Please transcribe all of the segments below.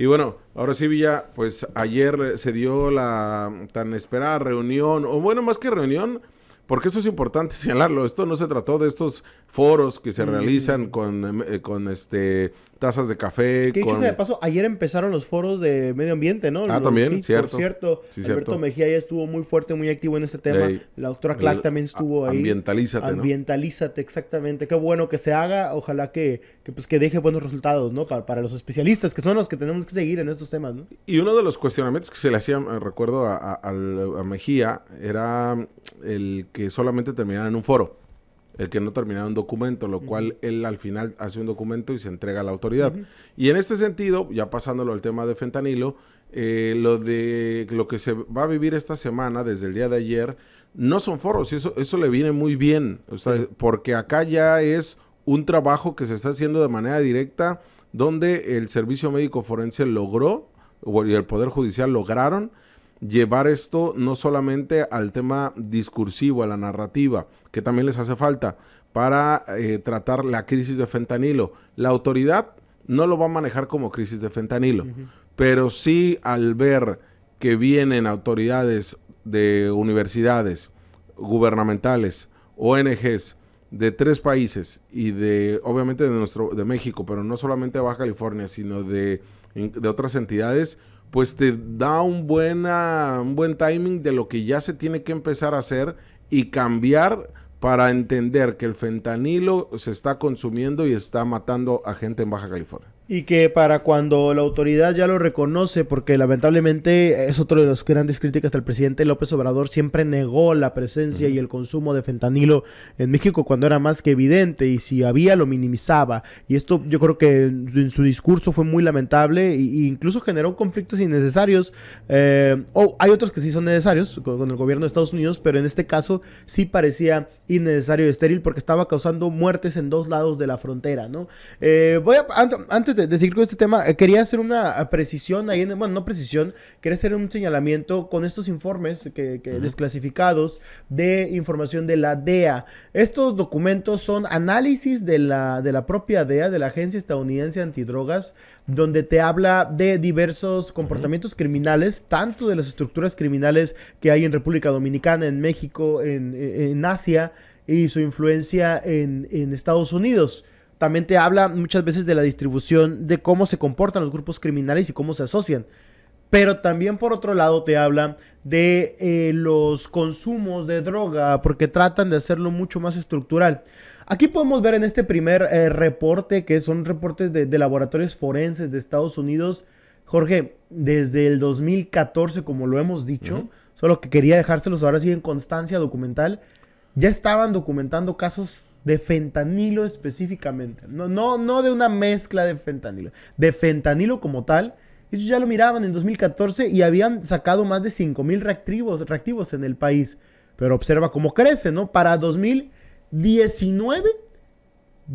Y bueno, ahora sí, Villa, pues ayer eh, se dio la mm, tan esperada reunión, o bueno, más que reunión, porque eso es importante señalarlo, esto no se trató de estos foros que se mm. realizan con, eh, con este tazas de café. Que con... de paso, ayer empezaron los foros de medio ambiente, ¿no? Ah, también, cierto. Por cierto, Alberto Mejía ya estuvo muy fuerte, muy activo en este tema. la doctora Clark también estuvo ahí. Ambientalízate, Ambientalízate, exactamente. Qué bueno que se haga. Ojalá que, pues, que deje buenos resultados, ¿no? Para, los especialistas, que son los que tenemos que seguir en estos temas, ¿no? Y uno de los cuestionamientos que se le hacía, eh, recuerdo, a, a, a Mejía era el que solamente terminara en un foro el que no terminaba un documento, lo cual él al final hace un documento y se entrega a la autoridad. Y en este sentido, ya pasándolo al tema de fentanilo, eh, lo de lo que se va a vivir esta semana, desde el día de ayer, no son foros, y eso, eso le viene muy bien, porque acá ya es un trabajo que se está haciendo de manera directa, donde el Servicio Médico Forense logró, y el Poder Judicial lograron llevar esto no solamente al tema discursivo, a la narrativa, que también les hace falta para eh, tratar la crisis de fentanilo. La autoridad no lo va a manejar como crisis de fentanilo, pero sí al ver que vienen autoridades de universidades, gubernamentales, ONGs de tres países y de obviamente de nuestro de México, pero no solamente de Baja California, sino de, de otras entidades, pues te da un, buena, un buen timing de lo que ya se tiene que empezar a hacer y cambiar para entender que el fentanilo se está consumiendo y está matando a gente en Baja California y que para cuando la autoridad ya lo reconoce, porque lamentablemente es otro de los grandes críticas del presidente López Obrador, siempre negó la presencia y el consumo de fentanilo en México cuando era más que evidente y si había lo minimizaba. Y esto yo creo que en su discurso fue muy lamentable e incluso generó conflictos innecesarios. Eh, hay otros que sí son necesarios con, el gobierno de Estados Unidos, pero en este caso sí parecía innecesario y estéril porque estaba causando muertes en dos lados de la frontera, ¿no? Eh, voy a, antes de de, con este tema, eh, quería hacer una ah, precisión ahí, bueno, no precisión, quería hacer un señalamiento con estos informes que, desclasificados de información de la DEA. Estos documentos son análisis de la, propia DEA, de la Agencia Estadounidense Antidrogas, donde te habla de diversos comportamientos criminales, tanto de las estructuras criminales que hay en República Dominicana, en México, en, e, Asia y su influencia en, en Estados Unidos también te habla muchas veces de la distribución, de cómo se comportan los grupos criminales y cómo se asocian. Pero también por otro lado te habla de eh, los consumos de droga, porque tratan de hacerlo mucho más estructural. Aquí podemos ver en este primer eh, reporte, que son reportes de, laboratorios forenses de Estados Unidos, Jorge, desde el 2014, como lo hemos dicho, solo que quería dejárselos ahora sí en constancia documental, ya estaban documentando casos de fentanilo específicamente. No, no, no de una mezcla de fentanilo, de fentanilo como tal. Ellos ya lo miraban en 2014 y habían sacado más de 5.000 reactivos, reactivos en el país. Pero observa cómo crece, ¿no? Para 2019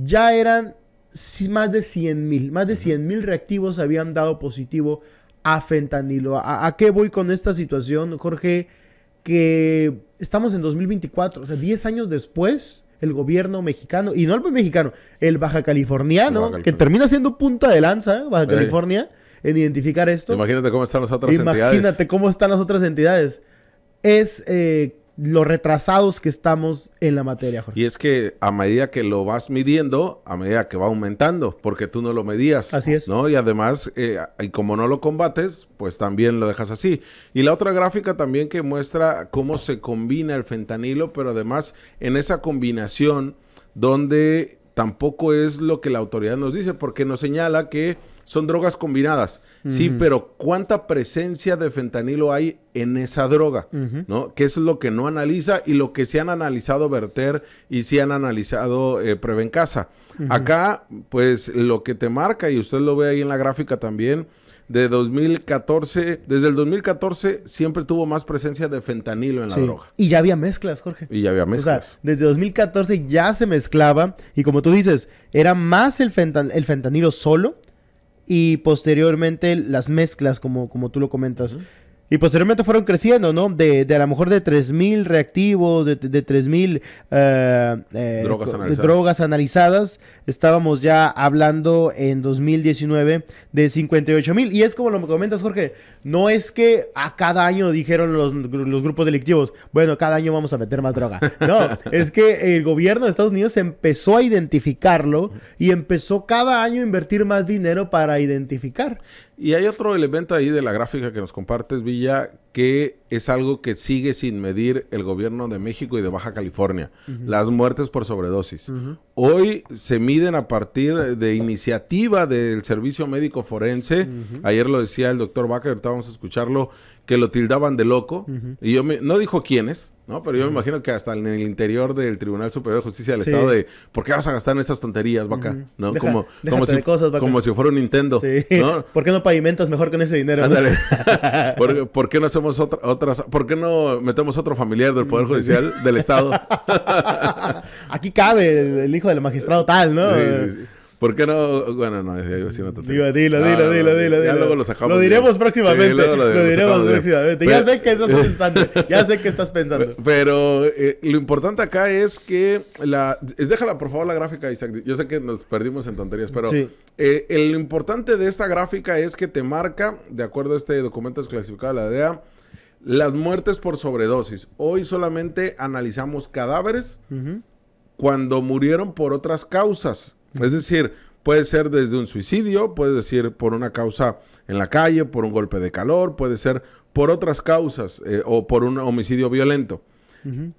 ya eran más de 100.000, más de 100.000 reactivos habían dado positivo a fentanilo. ¿A, ¿A qué voy con esta situación, Jorge? Que estamos en 2024, o sea, 10 años después el gobierno mexicano, y no el mexicano, el baja californiano, que termina siendo punta de lanza, Baja California, en identificar esto. Imagínate cómo están las otras entidades. Imagínate cómo están las otras entidades. Es eh, los retrasados que estamos en la materia, Jorge. Y es que a medida que lo vas midiendo, a medida que va aumentando, porque tú no lo medías. Así es. ¿no? Y además, eh, y como no lo combates, pues también lo dejas así. Y la otra gráfica también que muestra cómo se combina el fentanilo, pero además en esa combinación donde tampoco es lo que la autoridad nos dice, porque nos señala que son drogas combinadas. Sí, pero ¿cuánta presencia de fentanilo hay en esa droga? ¿No? ¿Qué es lo que no analiza y lo que se han analizado Verter y se han analizado eh, en Acá, pues lo que te marca, y usted lo ve ahí en la gráfica también, de 2014, desde el 2014 siempre tuvo más presencia de fentanilo en la droga. Y ya había mezclas, Jorge. Y ya había mezclas. O sea, desde 2014 ya se mezclaba y como tú dices, era más el fentanilo solo y posteriormente las mezclas, como, como tú lo comentas. Y posteriormente fueron creciendo, ¿no? De, a lo mejor de 3.000 reactivos, de, 3.000 eh, eh, drogas, analizadas. estábamos ya hablando en 2019 de 58.000. Y es como lo que comentas, Jorge, no es que a cada año dijeron los, los grupos delictivos, bueno, cada año vamos a meter más droga. No, es que el gobierno de Estados Unidos empezó a identificarlo y empezó cada año a invertir más dinero para identificar. Y hay otro elemento ahí de la gráfica que nos compartes, Villa, que es algo que sigue sin medir el gobierno de México y de Baja California, las muertes por sobredosis. Hoy se miden a partir de iniciativa del Servicio Médico Forense. Ayer lo decía el doctor Baca, ahorita vamos a escucharlo, que lo tildaban de loco. Y yo me, no dijo quiénes, ¿no? Pero yo me imagino que hasta en el interior del Tribunal Superior de Justicia del Estado de, ¿por qué vas a gastar en esas tonterías, vaca? ¿No? como, como si, como si fuera un Nintendo. ¿no? ¿Por qué no pavimentas mejor con ese dinero? Ándale. ¿Por, qué no hacemos otra, otras, por no metemos otro familiar del Poder Judicial del Estado? Aquí cabe el, hijo del magistrado tal, ¿no? ¿Por qué no? Bueno, no, iba a decir una Dilo, dilo, dilo, dilo, dilo, Ya luego lo sacamos. Lo diremos próximamente. lo, diremos próximamente. ya sé que estás pensando. ya sé que estás pensando. Pero eh, lo importante acá es que la. Déjala, por favor, la gráfica, Isaac. Yo sé que nos perdimos en tonterías, pero sí. Eh, el importante de esta gráfica es que te marca, de acuerdo a este documento desclasificado de la DEA, las muertes por sobredosis. Hoy solamente analizamos cadáveres cuando murieron por otras causas. Es decir, puede ser desde un suicidio, puede ser por una causa en la calle, por un golpe de calor, puede ser por otras causas eh, o por un homicidio violento.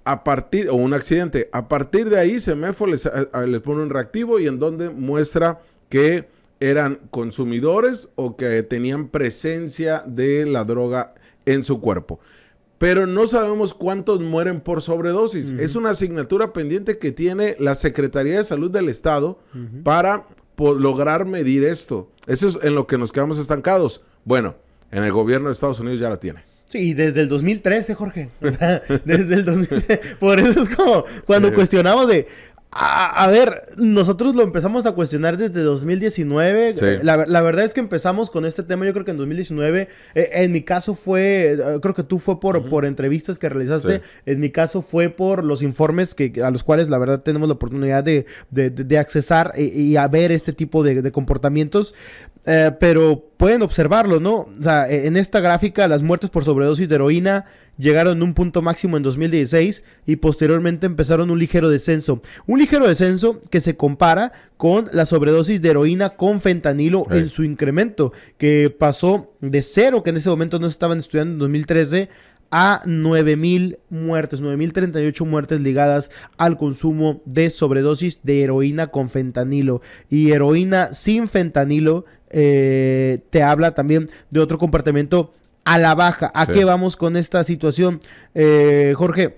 A partir, o un accidente, a partir de ahí se les, les pone un reactivo y en donde muestra que eran consumidores o que tenían presencia de la droga en su cuerpo pero no sabemos cuántos mueren por sobredosis. Es una asignatura pendiente que tiene la Secretaría de Salud del Estado para lograr medir esto. Eso es en lo que nos quedamos estancados. Bueno, en el gobierno de Estados Unidos ya la tiene. Sí, y desde el 2013, Jorge. O sea, desde el 2013. Por eso es como cuando cuestionamos de, a, ver, nosotros lo empezamos a cuestionar desde 2019. Eh, la, verdad es que empezamos con este tema, yo creo que en 2019. Eh, en mi caso fue, eh, creo que tú fue por, por entrevistas que realizaste. En mi caso fue por los informes que, a los cuales la verdad tenemos la oportunidad de, accesar y, a ver este tipo de, comportamientos. pero pueden observarlo, ¿no? O sea, e, en esta gráfica, las muertes por sobredosis de heroína llegaron a un punto máximo en 2016 y posteriormente empezaron un ligero descenso. Un ligero descenso que se compara con la sobredosis de heroína con fentanilo en su incremento, que pasó de cero, que en ese momento no se estaban estudiando en 2013, a 9.000 muertes, 9.038 muertes ligadas al consumo de sobredosis de heroína con fentanilo. Y heroína sin fentanilo eh, te habla también de otro comportamiento a la baja. ¿A qué vamos con esta situación, eh, Jorge?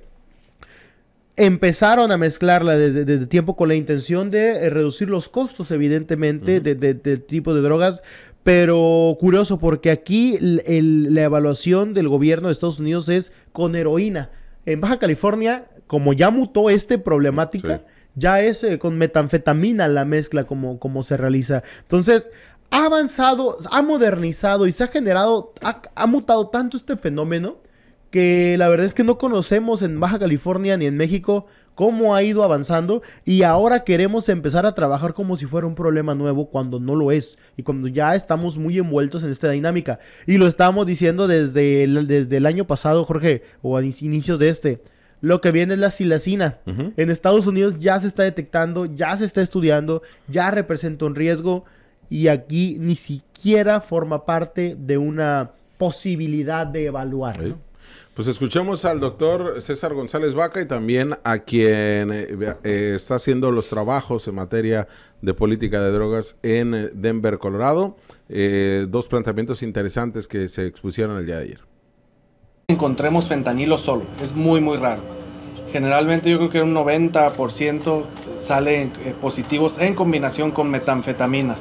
Empezaron a mezclarla desde, tiempo con la intención de eh, reducir los costos, evidentemente, de, tipo de drogas, pero curioso porque aquí la evaluación del gobierno de Estados Unidos es con heroína. En Baja California, como ya mutó este problemática, ya es eh, con metanfetamina la mezcla como se realiza. Entonces, ha avanzado, ha modernizado y se ha generado, ha, mutado tanto este fenómeno que la verdad es que no conocemos en Baja California ni en México cómo ha ido avanzando y ahora queremos empezar a trabajar como si fuera un problema nuevo cuando no lo es y cuando ya estamos muy envueltos en esta dinámica y lo estábamos diciendo desde el, desde el año pasado Jorge o a inicios de este lo que viene es la silacina. En Estados Unidos ya se está detectando, ya se está estudiando, ya representa un riesgo y aquí ni siquiera forma parte de una posibilidad de evaluar. Pues escuchamos al doctor César González Vaca y también a quien eh, eh, está haciendo los trabajos en materia de política de drogas en eh, Denver, Colorado. dos planteamientos interesantes que se expusieron el día de ayer. Encontremos fentanilo solo, es muy muy raro. Generalmente yo creo que un 90% salen positivos en combinación con metanfetaminas.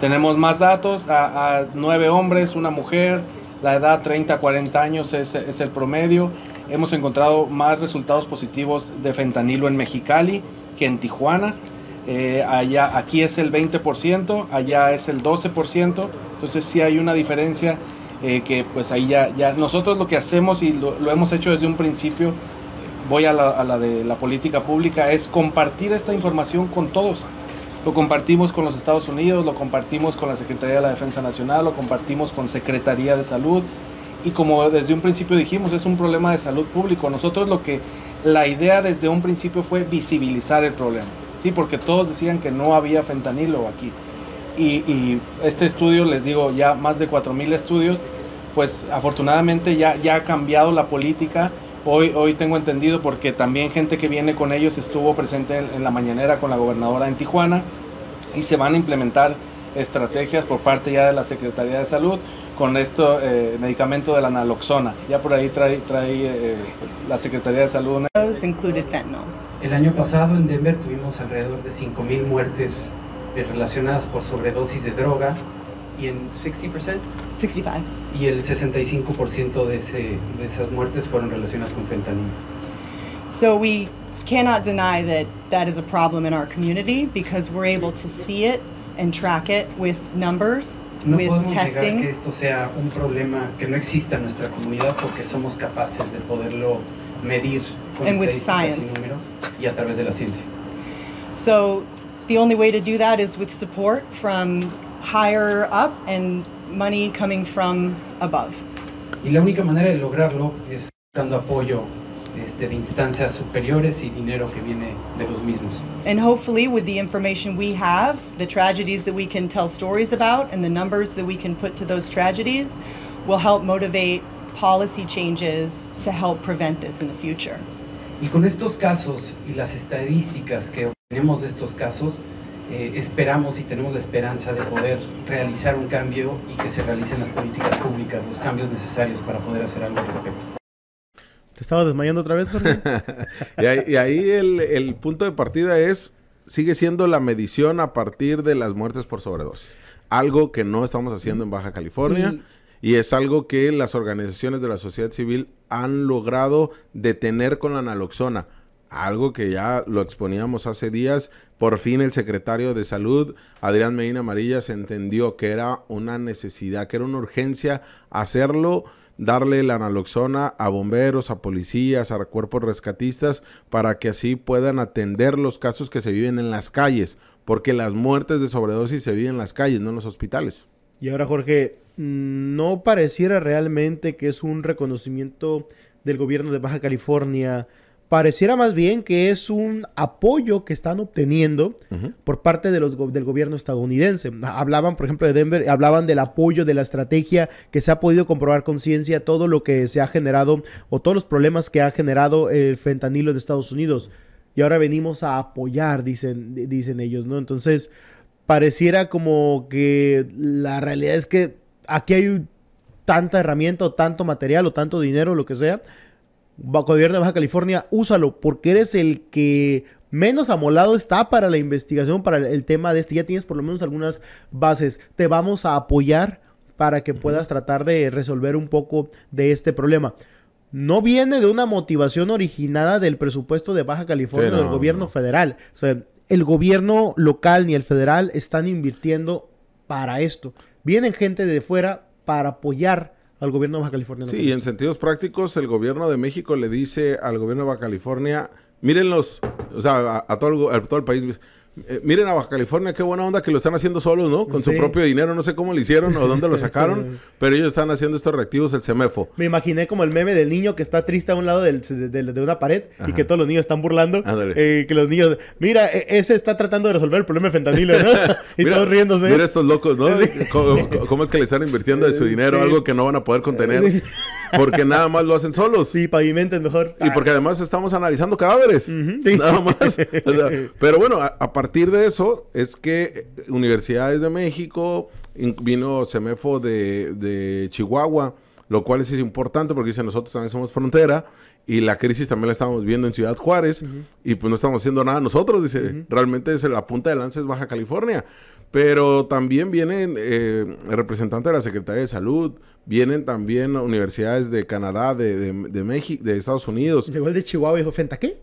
Tenemos más datos, a, nueve hombres, una mujer, la edad 30 40 años es, el promedio. Hemos encontrado más resultados positivos de fentanilo en Mexicali que en Tijuana. Eh, allá, aquí es el 20%, allá es el 12%. Entonces sí hay una diferencia eh, que pues ahí ya, nosotros lo que hacemos y lo, hemos hecho desde un principio, voy a a la de la política pública, es compartir esta información con todos lo compartimos con los Estados Unidos, lo compartimos con la Secretaría de la Defensa Nacional, lo compartimos con Secretaría de Salud. Y como desde un principio dijimos, es un problema de salud público. Nosotros lo que la idea desde un principio fue visibilizar el problema, ¿sí? Porque todos decían que no había fentanilo aquí. Y, este estudio, les digo, ya más de 4.000 estudios, pues afortunadamente ya, ya ha cambiado la política Hoy, tengo entendido porque también gente que viene con ellos estuvo presente en, la mañanera con la gobernadora en Tijuana y se van a implementar estrategias por parte ya de la Secretaría de Salud con este medicamento de la naloxona. Ya por ahí trae, trae eh, eh, la Secretaría de Salud. El año pasado en Denver tuvimos alrededor de 5.000 muertes relacionadas por sobredosis de droga y en 60%. 65. Y el 65% de, ese, de esas muertes fueron relacionadas con fentanilo. So we cannot deny that that is a problem in our community because we're able to see it and track it with numbers, no with podemos testing. que esto sea un problema que no exista en nuestra comunidad porque somos capaces de poderlo medir con and y números y a través de la ciencia. So the only way to do that is with support from higher up and money coming from above. Y la única manera de lograrlo es dando apoyo este, de instancias superiores y dinero que viene de los mismos. And hopefully with the information we have, the tragedies that we can tell stories about and the numbers that we can put to those tragedies will help motivate policy changes to help prevent this in the future. Y con estos casos y las estadísticas que obtenemos de estos casos, Eh, esperamos y tenemos la esperanza de poder realizar un cambio y que se realicen las políticas públicas, los cambios necesarios para poder hacer algo al respecto. ¿Te estaba desmayando otra vez, Jorge? y, ahí, el, punto de partida es, sigue siendo la medición a partir de las muertes por sobredosis. Algo que no estamos haciendo en Baja California. Mm. Y es algo que las organizaciones de la sociedad civil han logrado detener con la naloxona. Algo que ya lo exponíamos hace días, por fin el secretario de Salud, Adrián Medina Amarillas, entendió que era una necesidad, que era una urgencia hacerlo, darle la naloxona a bomberos, a policías, a cuerpos rescatistas, para que así puedan atender los casos que se viven en las calles, porque las muertes de sobredosis se viven en las calles, no en los hospitales. Y ahora, Jorge, mm, no pareciera realmente que es un reconocimiento del gobierno de Baja California, pareciera más bien que es un apoyo que están obteniendo por parte de los del gobierno estadounidense. Hablaban, por ejemplo, de Denver, hablaban del apoyo de la estrategia que se ha podido comprobar con ciencia todo lo que se ha generado o todos los problemas que ha generado el fentanilo de Estados Unidos. Y ahora venimos a apoyar, dicen, dicen ellos, ¿no? Entonces, pareciera como que la realidad es que aquí hay tanta herramienta o tanto material o tanto dinero, lo que sea, gobierno de Baja California, úsalo, porque eres el que menos amolado está para la investigación, para el tema de este. Ya tienes por lo menos algunas bases. Te vamos a apoyar para que puedas tratar de resolver un poco de este problema. No viene de una motivación originada del presupuesto de Baja California del gobierno federal. O sea, el gobierno local ni el federal están invirtiendo para esto. Vienen gente de fuera para apoyar al gobierno de Baja California. Sí, en sentidos prácticos, el gobierno de México le dice al gobierno de Baja California, mírenlos, o sea, a, todo, el, a todo el país, eh, miren a Baja California, qué buena onda que lo están haciendo solos, ¿no? Con su propio dinero, no sé cómo lo hicieron o dónde lo sacaron, pero ellos están haciendo estos reactivos, el CEMEFO. Me imaginé como el meme del niño que está triste a un lado del, de, una pared y que todos los niños están burlando. Eh, que los niños, mira, e, ese está tratando de resolver el problema de fentanilo, ¿no? y todos riéndose. Mira estos locos, ¿no? ¿Cómo, es que le están invirtiendo de su dinero algo que no van a poder contener? Porque nada más lo hacen solos. Sí, pavimenten mejor. Y porque además estamos analizando cadáveres. Nada más. pero bueno, a, partir de eso es que eh, Universidades de México, vino Semefo de, de Chihuahua, lo cual es importante porque dice nosotros también somos frontera y la crisis también la estamos viendo en Ciudad Juárez y pues no estamos haciendo nada nosotros, dice, realmente es la punta de lanza es Baja California. Pero también vienen eh, representantes de la Secretaría de Salud, vienen también universidades de Canadá, de, de, México, de Estados Unidos. Llegó el de Chihuahua y dijo, ¿fenta qué?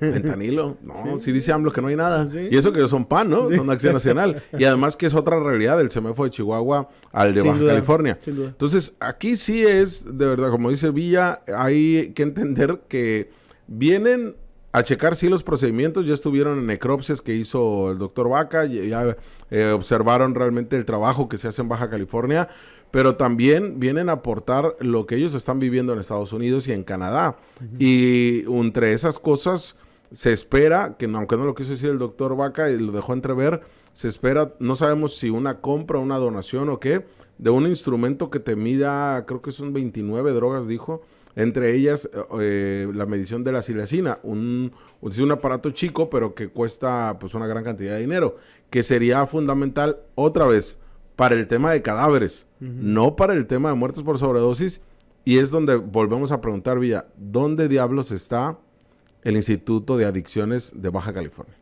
Fentanilo. No, sí, dice AMLO que no hay nada. Y eso que son PAN, ¿no? Son Acción Nacional. Y además que es otra realidad el semáforo de Chihuahua al de sin Baja duda, California. Entonces, aquí sí es, de verdad, como dice Villa, hay que entender que vienen a checar si los procedimientos ya estuvieron en necropsias que hizo el doctor Vaca, ya eh, observaron realmente el trabajo que se hace en Baja California, pero también vienen a aportar lo que ellos están viviendo en Estados Unidos y en Canadá. Y entre esas cosas se espera, que aunque no lo quiso decir el doctor Vaca y lo dejó entrever, se espera, no sabemos si una compra, una donación o qué, de un instrumento que te mida, creo que son 29 drogas, dijo, entre ellas, eh, la medición de la silacina, un, un aparato chico, pero que cuesta pues una gran cantidad de dinero, que sería fundamental otra vez para el tema de cadáveres, no para el tema de muertes por sobredosis. Y es donde volvemos a preguntar, Villa, ¿dónde diablos está el Instituto de Adicciones de Baja California?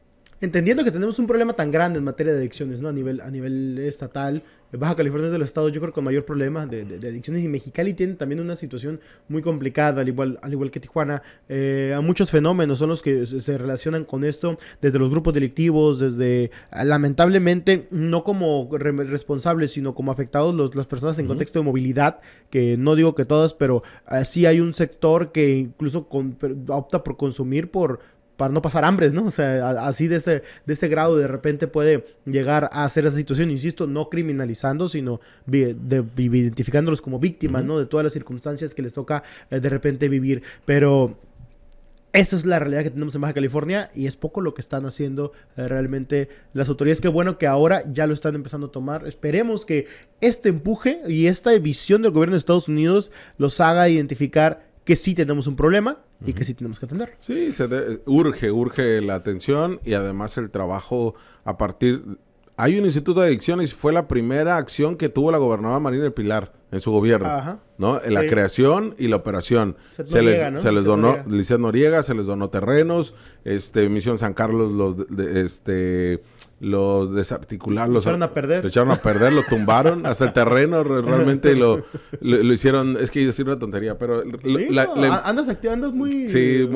entendiendo que tenemos un problema tan grande en materia de adicciones, ¿no? A nivel, a nivel estatal, Baja California es el estado, yo creo, con mayor problema de, adicciones. Y Mexicali tiene también una situación muy complicada, al igual, al igual que Tijuana. Eh, muchos fenómenos son los que se relacionan con esto, desde los grupos delictivos, desde, lamentablemente, no como responsables, sino como afectados las personas en contexto de movilidad, que no digo que todas, pero eh, sí hay un sector que incluso opta por consumir por para no pasar hambres, ¿no? O sea, así de ese, de ese grado de repente puede llegar a ser esa situación, insisto, no criminalizando, sino identificándolos como víctimas, ¿no? De todas las circunstancias que les toca eh, de repente vivir. Pero esa es la realidad que tenemos en Baja California y es poco lo que están haciendo eh, realmente las autoridades. Qué bueno que ahora ya lo están empezando a tomar. Esperemos que este empuje y esta visión del gobierno de Estados Unidos los haga identificar que sí tenemos un problema y que sí tenemos que atender. Sí, se urge, urge la atención y además el trabajo a partir... Hay un instituto de adicciones, fue la primera acción que tuvo la gobernadora Marina del Pilar en su gobierno, ¿no? En la creación y la operación. se, les, se les donó, Noriega. Noriega, se les donó terrenos, este, Misión San Carlos, los, de, este, los desarticularon. Lo echaron a perder. Lo echaron a perder, lo tumbaron hasta el terreno realmente lo, lo, hicieron. Es que decir una tontería, pero... andas activando muy... Sí,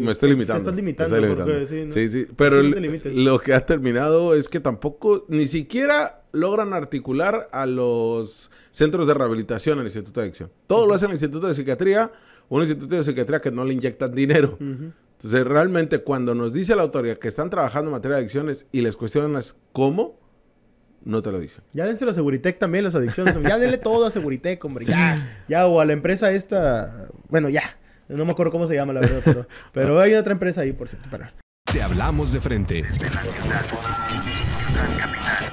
me estoy limitando. estás limitando. sí, sí, pero lo que ha terminado es que tampoco, ni siquiera logran articular a los centros de rehabilitación al el Instituto de Adicción. Todo lo hace el Instituto de Psiquiatría, un Instituto de Psiquiatría que no le inyectan dinero. Entonces, realmente cuando nos dice la autoridad que están trabajando en materia de adicciones y les cuestionas cómo, no te lo dice Ya dentro a Seguritec también las adicciones. ya denle todo a Seguritec, hombre. Ya, ya, o a la empresa esta. Bueno, ya. No me acuerdo cómo se llama, la verdad. Pero, pero hay otra empresa ahí, por cierto. Te hablamos de frente.